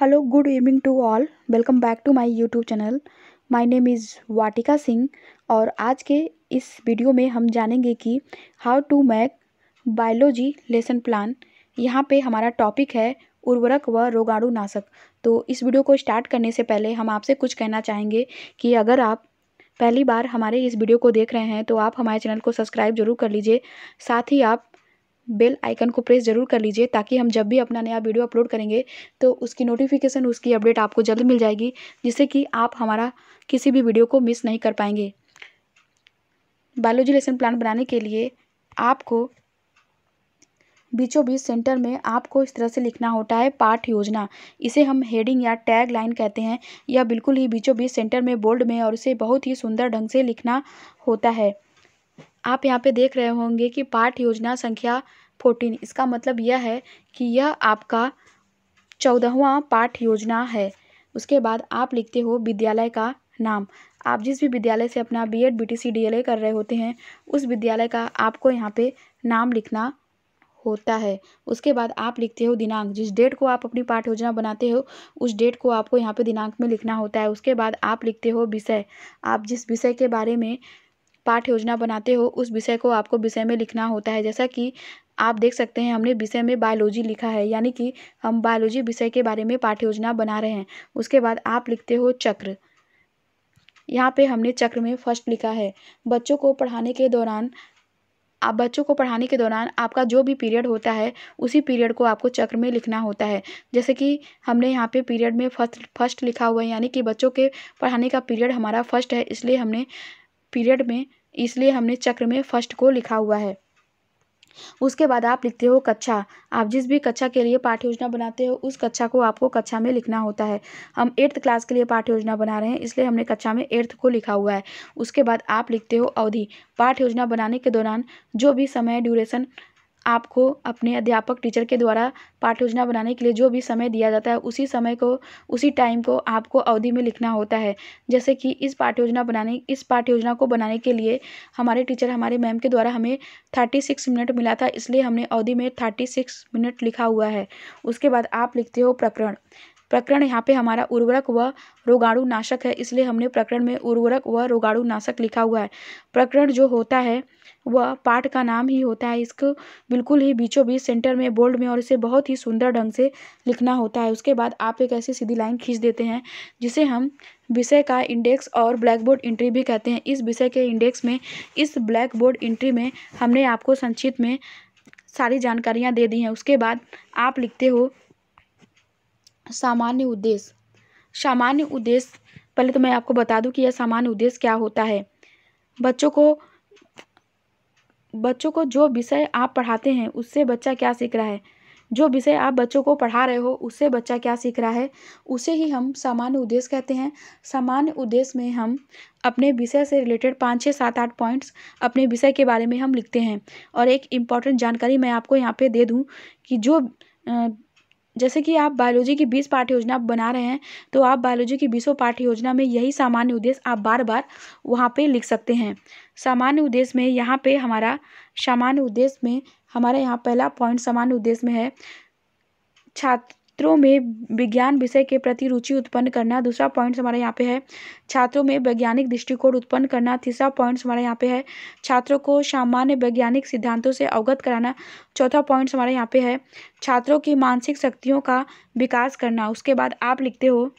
hello good evening to all welcome back to my YouTube channel my name is Vatika Singh और आज के इस video में हम जानेंगे कि how to make biology lesson plan यहाँ पे हमारा टॉपिक है उर्वरक व रोगाणुनाशक तो इस वीडियो को स्टार्ट करने से पहले हम आपसे कुछ कहना चाहेंगे कि अगर आप पहली बार हमारे इस वीडियो को देख रहे हैं तो आप हमारे चैनल को सब्सक्राइब जरूर कर लीजिए साथ ही आप बेल आइकन को प्रेस जरूर कर लीजिए ताकि हम जब भी अपना नया वीडियो अपलोड करेंगे तो उसकी नोटिफिकेशन उसकी अपडेट आपको जल्द मिल जाएगी जिससे कि आप हमारा किसी भी वीडियो को मिस नहीं कर पाएंगे बायोलॉजी लेसन प्लान बनाने के लिए आपको बीचों बीच सेंटर में आपको इस तरह से लिखना होता है पाठ योजना इसे हम हेडिंग या टैग लाइन कहते हैं या बिल्कुल ही बीचों बीच सेंटर में बोल्ड में और इसे बहुत ही सुंदर ढंग से लिखना होता है आप यहाँ पे देख रहे होंगे कि पाठ योजना संख्या फोर्टीन इसका मतलब यह है कि यह आपका चौदहवा पाठ योजना है उसके बाद आप लिखते हो विद्यालय का नाम आप जिस भी विद्यालय से अपना B Ed B T C D L A कर रहे होते हैं उस विद्यालय का आपको यहाँ पे नाम लिखना होता है उसके बाद आप लिखते हो दिनांक जिस डेट को आप अपनी पाठ योजना बनाते हो उस डेट को आपको यहाँ पे दिनांक में लिखना होता है उसके बाद आप लिखते हो विषय आप जिस विषय के बारे में पाठ योजना बनाते हो उस विषय को आपको विषय में लिखना होता है जैसा कि आप देख सकते हैं हमने विषय में बायोलॉजी लिखा है यानी कि हम बायोलॉजी विषय के बारे में पाठ्य योजना बना रहे हैं उसके बाद आप लिखते हो चक्र यहाँ पे हमने चक्र में फर्स्ट लिखा है बच्चों को पढ़ाने के दौरान आप बच्चों को पढ़ाने के दौरान आपका जो भी पीरियड होता है उसी पीरियड को आपको चक्र में लिखना होता है जैसे कि हमने यहाँ पे पीरियड में फर्स्ट फर्स्ट लिखा हुआ है यानी कि बच्चों के पढ़ाने का पीरियड हमारा फर्स्ट है इसलिए हमने पीरियड में इसलिए हमने चक्र में फर्स्ट को लिखा हुआ है उसके बाद आप लिखते हो कक्षा आप जिस भी कक्षा के लिए पाठ्य योजना बनाते हो उस कक्षा को आपको कक्षा में लिखना होता है हम एट्थ क्लास के लिए पाठ्य योजना बना रहे हैं इसलिए हमने कक्षा में एट्थ को लिखा हुआ है उसके बाद आप लिखते हो अवधि पाठ्य योजना बनाने के दौरान जो भी समय ड्यूरेशन आपको अपने अध्यापक टीचर के द्वारा पाठ योजना बनाने के लिए जो भी समय दिया जाता है उसी समय को उसी टाइम को आपको अवधि में लिखना होता है जैसे कि इस पाठ योजना बनाने इस पाठ योजना को बनाने के लिए हमारे टीचर हमारे मैम के द्वारा हमें थर्टी सिक्स मिनट मिला था इसलिए हमने अवधि में थर्टी सिक्स मिनट लिखा हुआ है उसके बाद आप लिखते हो प्रकरण प्रकरण यहाँ पे हमारा उर्वरक व रोगाणु नाशक है इसलिए हमने प्रकरण में उर्वरक व रोगाणु नाशक लिखा हुआ है प्रकरण जो होता है वह पार्ट का नाम ही होता है इसको बिल्कुल ही बीचों बीच सेंटर में बोल्ड में और इसे बहुत ही सुंदर ढंग से लिखना होता है उसके बाद आप एक ऐसी सीधी लाइन खींच देते हैं जिसे हम विषय का इंडेक्स और ब्लैक बोर्ड इंट्री भी कहते हैं इस विषय के इंडेक्स में इस ब्लैक बोर्ड इंट्री में हमने आपको संक्षिप्त में सारी जानकारियाँ दे दी हैं उसके बाद आप लिखते हो सामान्य उद्देश्य सामान्य उद्देश्य पहले तो मैं आपको बता दूँ कि यह सामान्य उद्देश्य क्या होता है बच्चों को बच्चों को जो विषय आप पढ़ाते हैं उससे बच्चा क्या सीख रहा है जो विषय आप बच्चों को पढ़ा रहे हो उससे बच्चा क्या सीख रहा है उसे ही हम सामान्य उद्देश्य कहते हैं सामान्य उद्देश्य में हम अपने विषय से रिलेटेड पाँच छः सात आठ पॉइंट्स अपने विषय के बारे में हम लिखते हैं और एक इम्पॉर्टेंट जानकारी मैं आपको यहाँ पे दे दूँ कि जो जैसे कि आप बायोलॉजी की बीस पाठ्य योजना बना रहे हैं तो आप बायोलॉजी की बीसों पाठ्य योजना में यही सामान्य उद्देश्य आप बार बार वहाँ पर लिख सकते हैं सामान्य उद्देश्य में यहाँ पे हमारा सामान्य उद्देश्य में हमारा यहाँ पहला पॉइंट सामान्य उद्देश्य में है छात्रों में विज्ञान विषय के प्रति रुचि उत्पन्न करना दूसरा पॉइंट हमारा यहाँ पे है छात्रों में वैज्ञानिक दृष्टिकोण उत्पन्न करना तीसरा पॉइंट हमारा यहाँ पे है छात्रों को सामान्य वैज्ञानिक सिद्धांतों से अवगत कराना चौथा पॉइंट हमारा यहाँ पे है छात्रों की मानसिक शक्तियों का विकास करना उसके बाद आप लिखते हो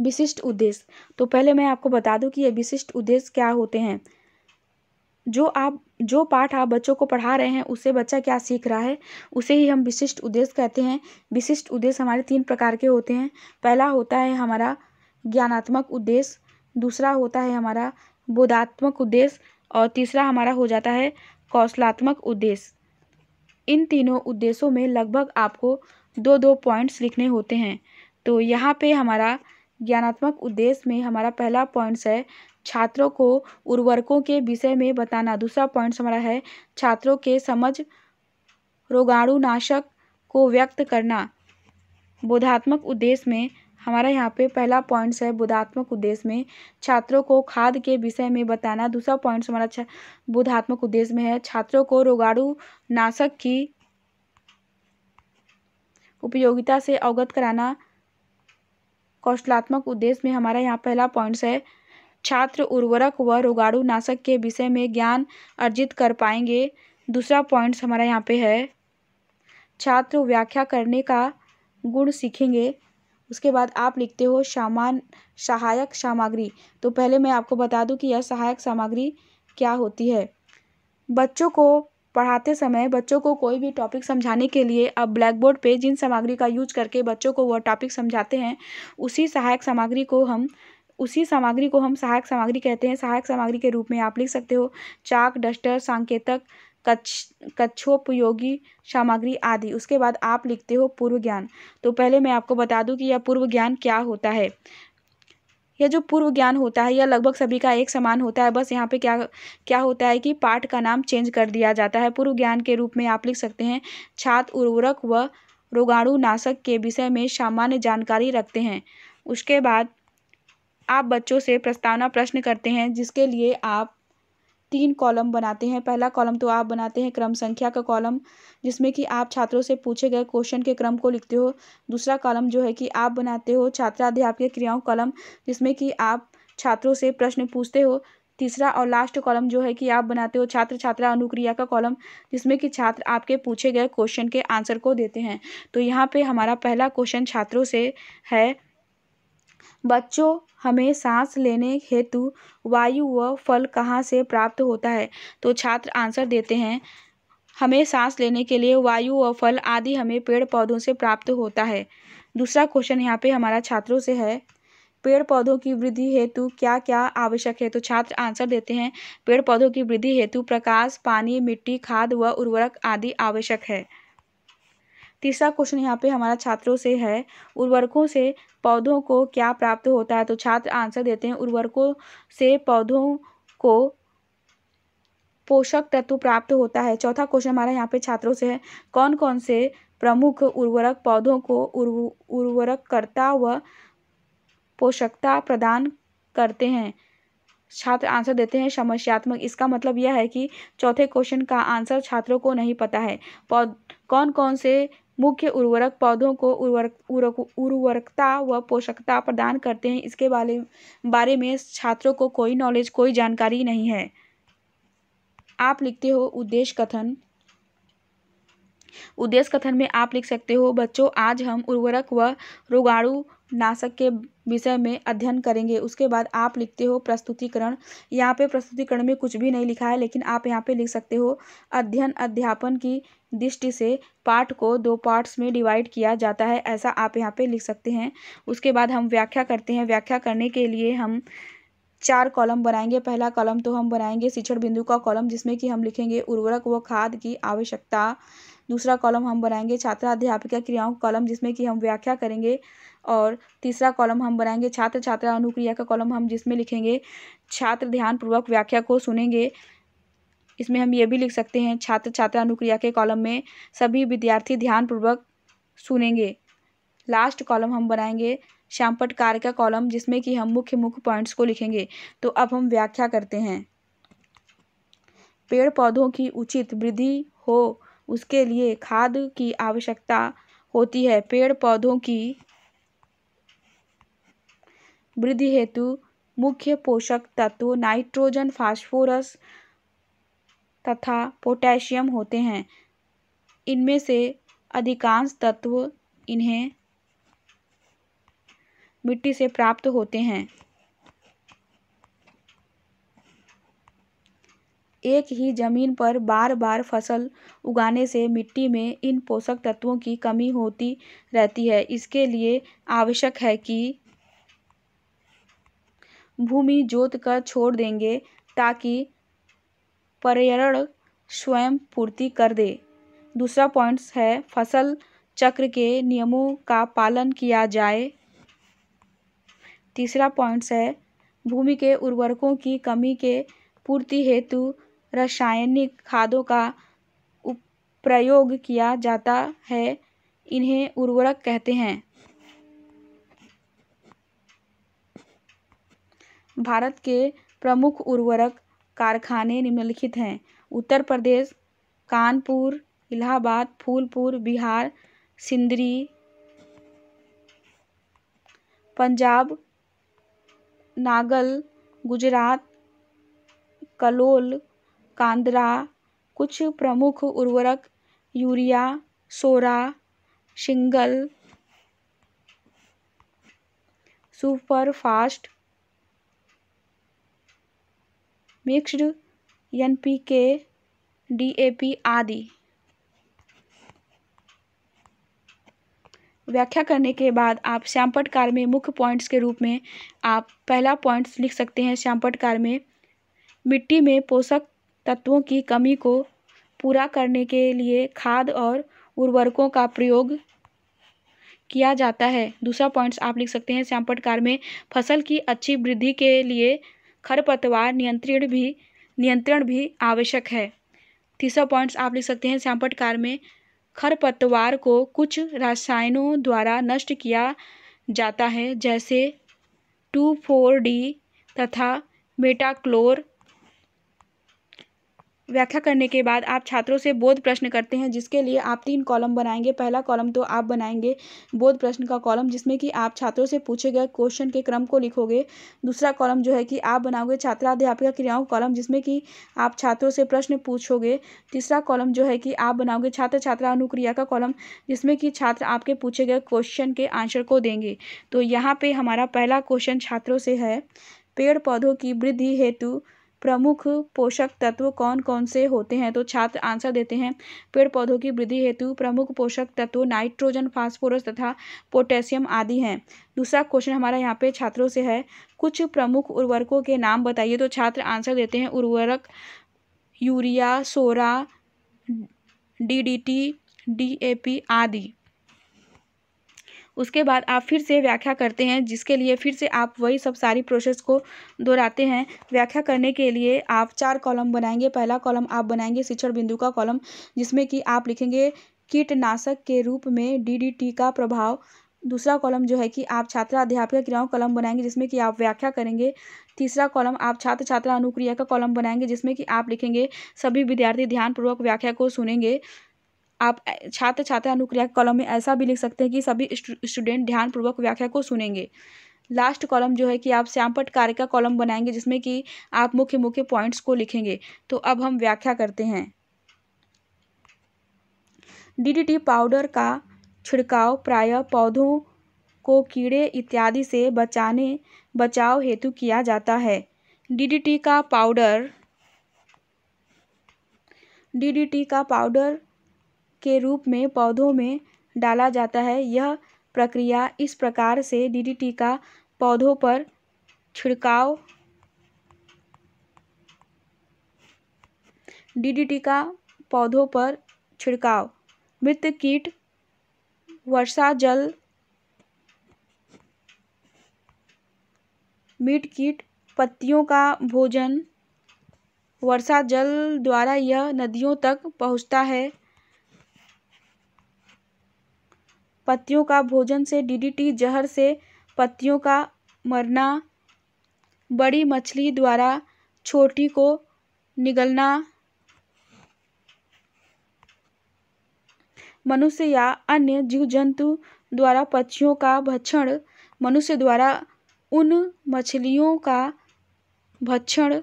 विशिष्ट उद्देश्य तो पहले मैं आपको बता दूं कि ये विशिष्ट उद्देश्य क्या होते हैं जो आप जो पाठ आप बच्चों को पढ़ा रहे हैं उससे बच्चा क्या सीख रहा है उसे ही हम विशिष्ट उद्देश्य कहते हैं विशिष्ट उद्देश्य हमारे तीन प्रकार के होते हैं पहला होता है हमारा ज्ञानात्मक उद्देश्य दूसरा होता है हमारा बोधात्मक उद्देश्य और तीसरा हमारा हो जाता है कौशलात्मक उद्देश्य इन तीनों उद्देश्यों में लगभग आपको दो दो पॉइंट्स लिखने होते हैं तो यहाँ पे हमारा ज्ञानात्मक उद्देश्य में हमारा पहला पॉइंट्स है छात्रों को उर्वरकों के विषय में बताना दूसरा पॉइंट्स हमारा है छात्रों के समझ रोगाणुनाशक को व्यक्त करना बोधात्मक उद्देश्य में हमारा यहाँ पे पहला पॉइंट्स है बोधात्मक उद्देश्य में छात्रों को खाद के विषय में बताना दूसरा पॉइंट्स हमारा बोधात्मक उद्देश्य में है छात्रों को रोगाणु नाशक की उपयोगिता से अवगत कराना कौशलात्मक उद्देश्य में हमारा यहाँ पहला पॉइंट्स है छात्र उर्वरक व रोगाणु नाशक के विषय में ज्ञान अर्जित कर पाएंगे दूसरा पॉइंट्स हमारा यहाँ पे है छात्र व्याख्या करने का गुण सीखेंगे उसके बाद आप लिखते हो सामान सहायक सामग्री तो पहले मैं आपको बता दूं कि यह सहायक सामग्री क्या होती है बच्चों को पढ़ाते समय बच्चों को कोई भी टॉपिक समझाने के लिए अब ब्लैक बोर्ड पर जिन सामग्री का यूज करके बच्चों को वह टॉपिक समझाते हैं उसी सहायक सामग्री को हम उसी सामग्री को हम सहायक सामग्री कहते हैं सहायक सामग्री के रूप में आप लिख सकते हो चाक डस्टर सांकेतक कच्छ कच्छोपयोगी सामग्री आदि उसके बाद आप लिखते हो पूर्व ज्ञान तो पहले मैं आपको बता दूं कि यह पूर्व ज्ञान क्या होता है यह जो पूर्व ज्ञान होता है यह लगभग सभी का एक समान होता है बस यहाँ पे क्या क्या होता है कि पाठ का नाम चेंज कर दिया जाता है पूर्व ज्ञान के रूप में आप लिख सकते हैं छात्र उर्वरक व रोगाणुनाशक के विषय में सामान्य जानकारी रखते हैं उसके बाद आप बच्चों से प्रस्तावना प्रश्न करते हैं जिसके लिए आप तीन कॉलम बनाते हैं पहला कॉलम तो आप बनाते हैं क्रम संख्या का कॉलम जिसमें कि आप छात्रों से पूछे गए क्वेश्चन के क्रम को लिखते हो दूसरा कॉलम जो है कि आप बनाते हो अध्यापक क्रियाओं कॉलम जिसमें कि आप छात्रों से प्रश्न पूछते हो तीसरा और लास्ट कॉलम जो है कि आप बनाते हो छात्र छात्रा अनुक्रिया का कॉलम जिसमें कि छात्र आपके पूछे गए क्वेश्चन के आंसर को देते हैं तो यहाँ पे हमारा पहला क्वेश्चन छात्रों से है बच्चों हमें सांस लेने हेतु वायु व फल कहाँ से प्राप्त होता है तो छात्र आंसर देते हैं हमें सांस लेने के लिए वायु व फल आदि हमें पेड़ पौधों से प्राप्त होता है दूसरा क्वेश्चन यहाँ पे हमारा छात्रों से है पेड़ पौधों की वृद्धि हेतु क्या क्या आवश्यक है तो छात्र आंसर देते हैं पेड़ पौधों की वृद्धि हेतु प्रकाश पानी मिट्टी खाद व उर्वरक आदि आवश्यक है तीसरा क्वेश्चन यहाँ पे हमारा छात्रों से है उर्वरकों से पौधों को क्या प्राप्त होता है तो छात्र आंसर देते हैं उर्वरकों से पौधों को पोषक तत्व प्राप्त होता है चौथा क्वेश्चन हमारा यहाँ पे छात्रों से है कौन कौन से प्रमुख उर्वरक पौधों को उर्व करता व पोषकता प्रदान करते हैं छात्र आंसर देते हैं समस्यात्मक इसका मतलब यह है कि चौथे क्वेश्चन का आंसर छात्रों को नहीं पता है पौध कौन कौन से मुख्य उर्वरक पौधों को उर्वरक उर्वरकता व पोषकता प्रदान करते हैं इसके बारे बारे में छात्रों को कोई नॉलेज कोई जानकारी नहीं है आप लिखते हो उद्देश्य कथन उद्देश्य कथन में आप लिख सकते हो बच्चों आज हम उर्वरक व रोगाणु नाशक के विषय में अध्ययन करेंगे उसके बाद आप लिखते हो प्रस्तुतिकरण यहाँ पे प्रस्तुतिकरण में कुछ भी नहीं लिखा है लेकिन आप यहाँ पे लिख सकते हो अध्ययन अध्यापन की दृष्टि से पाठ को दो पार्ट्स में डिवाइड किया जाता है ऐसा आप यहाँ पे लिख सकते हैं उसके बाद हम व्याख्या करते हैं व्याख्या करने के लिए हम चार कॉलम बनाएंगे पहला कॉलम तो हम बनाएंगे शिक्षण बिंदु का कॉलम जिसमें कि हम लिखेंगे उर्वरक व खाद की आवश्यकता दूसरा कॉलम हम बनाएंगे छात्रा अध्यापिका क्रियाओं का कॉलम जिसमें कि हम व्याख्या करेंगे और तीसरा कॉलम हम बनाएंगे छात्र छात्रा अनुक्रिया का कॉलम हम जिसमें लिखेंगे छात्र ध्यानपूर्वक व्याख्या को सुनेंगे इसमें हम ये भी लिख सकते हैं छात्र छात्रा अनुक्रिया के कॉलम में सभी विद्यार्थी ध्यानपूर्वक सुनेंगे लास्ट कॉलम हम बनाएंगे कार्य का कॉलम जिसमें कि हम मुख्य मुख्य पॉइंट्स को लिखेंगे तो अब हम व्याख्या करते हैं पेड़ पौधों की उचित वृद्धि हो उसके लिए खाद की आवश्यकता होती है पेड़ पौधों की वृद्धि हेतु मुख्य पोषक तत्व नाइट्रोजन फास्फोरस तथा पोटेशियम होते हैं इनमें से अधिकांश तत्व इन्हें मिट्टी से प्राप्त होते हैं एक ही जमीन पर बार बार फसल उगाने से मिट्टी में इन पोषक तत्वों की कमी होती रहती है इसके लिए आवश्यक है कि भूमि जोत कर छोड़ देंगे ताकि पर्यावरण स्वयं पूर्ति कर दे दूसरा पॉइंट्स है फसल चक्र के नियमों का पालन किया जाए तीसरा पॉइंट्स है भूमि के उर्वरकों की कमी के पूर्ति हेतु रासायनिक खादों का प्रयोग किया जाता है इन्हें उर्वरक कहते हैं भारत के प्रमुख उर्वरक कारखाने निम्नलिखित हैं उत्तर प्रदेश कानपुर इलाहाबाद फूलपुर बिहार सिंदरी पंजाब नागल गुजरात कलोल कांदरा कुछ प्रमुख उर्वरक यूरिया सोरा single superphosphate mixed NPK, DAP आदि व्याख्या करने के बाद आप कार में मुख्य पॉइंट्स के रूप में आप पहला पॉइंट्स लिख सकते हैं कार में मिट्टी में पोषक तत्वों की कमी को पूरा करने के लिए खाद और उर्वरकों का प्रयोग किया जाता है दूसरा पॉइंट्स आप लिख सकते हैं कार में फसल की अच्छी वृद्धि के लिए खरपतवार नियंत्रण भी नियंत्रण भी आवश्यक है तीसरा पॉइंट्स आप लिख सकते हैं कार में खरपतवार को कुछ रसायनों द्वारा नष्ट किया जाता है जैसे टू फोर डी तथा मेटाक्लोर व्याख्या करने के बाद आप छात्रों से बोध प्रश्न करते हैं जिसके लिए आप तीन कॉलम बनाएंगे पहला कॉलम तो आप बनाएंगे बोध प्रश्न का कॉलम जिसमें कि आप छात्रों से पूछे गए क्वेश्चन के क्रम को लिखोगे दूसरा कॉलम जो है कि आप बनाओगे छात्राध्यापिका क्रियाओं कॉलम जिसमें कि आप छात्रों से प्रश्न पूछोगे तीसरा कॉलम जो है कि आप बनाओगे छात्र छात्रा अनुक्रिया का कॉलम जिसमें कि छात्र आपके पूछे गए क्वेश्चन के आंसर को देंगे तो यहाँ पे हमारा पहला क्वेश्चन छात्रों से है पेड़ पौधों की वृद्धि हेतु प्रमुख पोषक तत्व कौन कौन से होते हैं तो छात्र आंसर देते हैं पेड़ पौधों की वृद्धि हेतु प्रमुख पोषक तत्व नाइट्रोजन फास्फोरस तथा पोटेशियम आदि हैं दूसरा क्वेश्चन हमारा यहाँ पे छात्रों से है कुछ प्रमुख उर्वरकों के नाम बताइए तो छात्र आंसर देते हैं उर्वरक यूरिया सोरा D D T D A P आदि उसके बाद आप फिर से व्याख्या करते हैं जिसके लिए फिर से आप वही सब सारी प्रोसेस को दोहराते हैं व्याख्या करने के लिए आप चार कॉलम बनाएंगे पहला कॉलम आप बनाएंगे शिक्षण बिंदु का कॉलम जिसमें कि आप लिखेंगे कीटनाशक के रूप में डी का प्रभाव दूसरा कॉलम जो है कि आप छात्रा अध्यापक क्रियाओं कॉलम बनाएंगे जिसमें कि आप व्याख्या करेंगे तीसरा कॉलम आप छात्र छात्रा अनुक्रिया का कॉलम बनाएंगे जिसमें कि आप लिखेंगे सभी विद्यार्थी ध्यानपूर्वक व्याख्या को सुनेंगे आप छात्र छात्र अनुक्रिया के कॉलम में ऐसा भी लिख सकते हैं कि सभी स्टूडेंट ध्यानपूर्वक व्याख्या को सुनेंगे लास्ट कॉलम जो है कि आप श्यामपट कार्य का कॉलम बनाएंगे जिसमें कि आप मुख्य मुख्य पॉइंट्स को लिखेंगे तो अब हम व्याख्या करते हैं डीडीटी पाउडर का छिड़काव प्रायः पौधों को कीड़े इत्यादि से बचाने बचाव हेतु किया जाता है डीडीटी का पाउडर डीडीटी का पाउडर के रूप में पौधों में डाला जाता है यह प्रक्रिया इस प्रकार से डीडीटी का पौधों पर छिड़काव डीडीटी का पौधों पर छिड़काव मृत कीट वर्षा जल मीट कीट पत्तियों का भोजन वर्षा जल द्वारा यह नदियों तक पहुँचता है पत्तियों का भोजन से डीडीटी जहर से पत्तियों का मरना बड़ी मछली द्वारा छोटी को निगलना मनुष्य या अन्य जीव जंतु द्वारा पक्षियों का भक्षण मनुष्य द्वारा उन मछलियों का भक्षण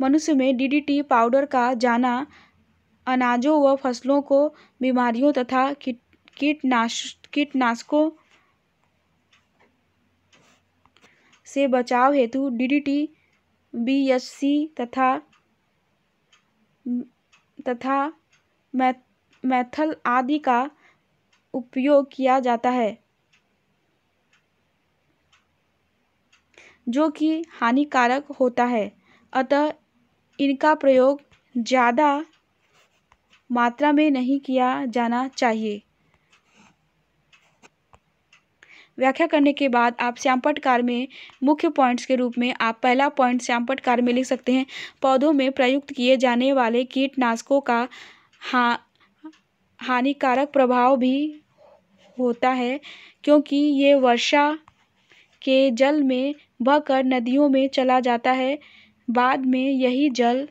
मनुष्य में डीडीटी पाउडर का जाना अनाजों व फसलों को बीमारियों तथा कीटनाशकों से बचाव हेतु डीडीटी, बीएससी तथा तथा मैथल आदि का उपयोग किया जाता है जो कि हानिकारक होता है अतः इनका प्रयोग ज़्यादा मात्रा में नहीं किया जाना चाहिए व्याख्या करने के बाद आप श्यामपटकार में मुख्य पॉइंट्स के रूप में आप पहला पॉइंट श्यामपटकार में लिख सकते हैं पौधों में प्रयुक्त किए जाने वाले कीटनाशकों का हा हानिकारक प्रभाव भी होता है क्योंकि ये वर्षा के जल में बहकर नदियों में चला जाता है बाद में यही जल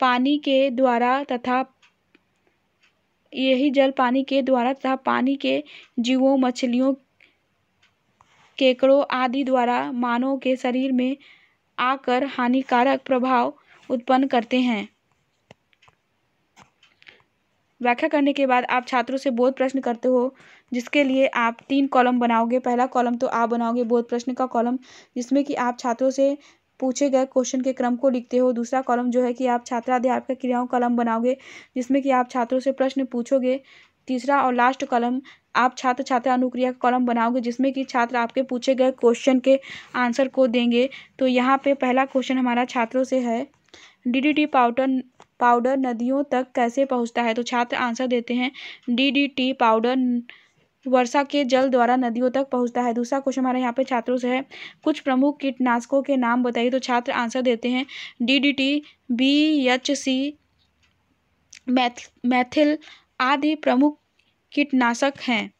पानी के द्वारा तथा यही जल पानी के द्वारा तथा पानी के जीवों मछलियों केकड़ों आदि द्वारा मानव के शरीर में आकर हानिकारक प्रभाव उत्पन्न करते हैं व्याख्या करने के बाद आप छात्रों से बोध प्रश्न करते हो जिसके लिए आप तीन कॉलम बनाओगे पहला कॉलम तो आप बनाओगे बोध प्रश्न का कॉलम जिसमें कि आप छात्रों से पूछे गए क्वेश्चन के क्रम को लिखते हो दूसरा कॉलम जो है कि आप छात्राध्यापक क्रियाओं कलम बनाओगे जिसमें कि आप छात्रों से प्रश्न पूछोगे तीसरा और लास्ट कॉलम आप छात्र छात्रा अनुक्रिया का कॉलम बनाओगे जिसमें कि छात्र आपके पूछे गए क्वेश्चन के आंसर को देंगे तो यहाँ पे पहला क्वेश्चन हमारा छात्रों से है डीडीटी पाउडर पाउडर नदियों तक कैसे पहुँचता है तो छात्र आंसर देते हैं डीडीटी पाउडर वर्षा के जल द्वारा नदियों तक पहुँचता है दूसरा क्वेश्चन हमारे यहाँ पे छात्रों से है कुछ प्रमुख कीटनाशकों के नाम बताइए तो छात्र आंसर देते हैं D D T B H C methyl आदि प्रमुख कीटनाशक हैं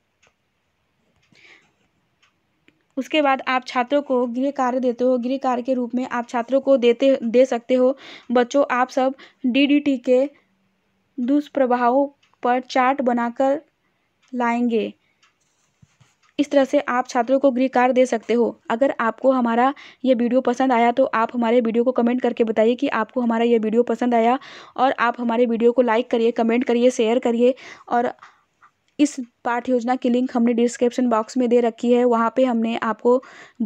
उसके बाद आप छात्रों को गृह कार्य देते हो गृह कार्य के रूप में आप छात्रों को देते दे सकते हो बच्चों आप सब डीडीटी के दुष्प्रभावों पर चार्ट बनाकर लाएंगे इस तरह से आप छात्रों को गृह कार्ड दे सकते हो अगर आपको हमारा ये वीडियो पसंद आया तो आप हमारे वीडियो को कमेंट करके बताइए कि आपको हमारा ये वीडियो पसंद आया और आप हमारे वीडियो को लाइक करिए कमेंट करिए शेयर करिए और इस पाठ योजना की लिंक हमने डिस्क्रिप्शन बॉक्स में दे रखी है वहाँ पे हमने आपको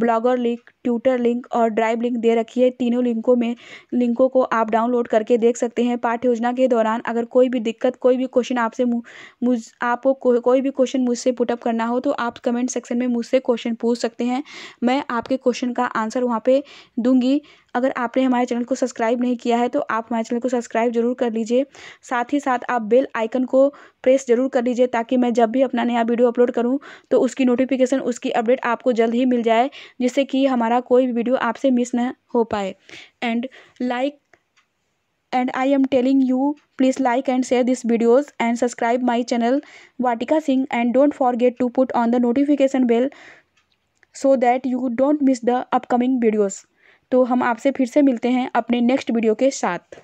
ब्लॉगर लिंक ट्यूटर लिंक और ड्राइव लिंक दे रखी है तीनों लिंकों में लिंकों को आप डाउनलोड करके देख सकते हैं पाठ योजना के दौरान अगर कोई भी दिक्कत कोई भी क्वेश्चन आपसे मुझ आपको को, कोई भी क्वेश्चन मुझसे पुटअप करना हो तो आप कमेंट सेक्शन में मुझसे क्वेश्चन पूछ सकते हैं मैं आपके क्वेश्चन का आंसर वहाँ पर दूँगी अगर आपने हमारे चैनल को सब्सक्राइब नहीं किया है तो आप हमारे चैनल को सब्सक्राइब जरूर कर लीजिए साथ ही साथ आप बेल आइकन को प्रेस जरूर कर लीजिए ताकि मैं जब भी अपना नया वीडियो अपलोड करूँ तो उसकी नोटिफिकेशन उसकी अपडेट आपको जल्द ही मिल जाए जिससे कि हमारा कोई भी वीडियो आपसे मिस ना हो पाए and like and I am telling you please like and share this videos and subscribe my channel Vatika Singh and don't forget to put on the notification bell so that you don't miss the upcoming videos तो हम आपसे फिर से मिलते हैं अपने next video के साथ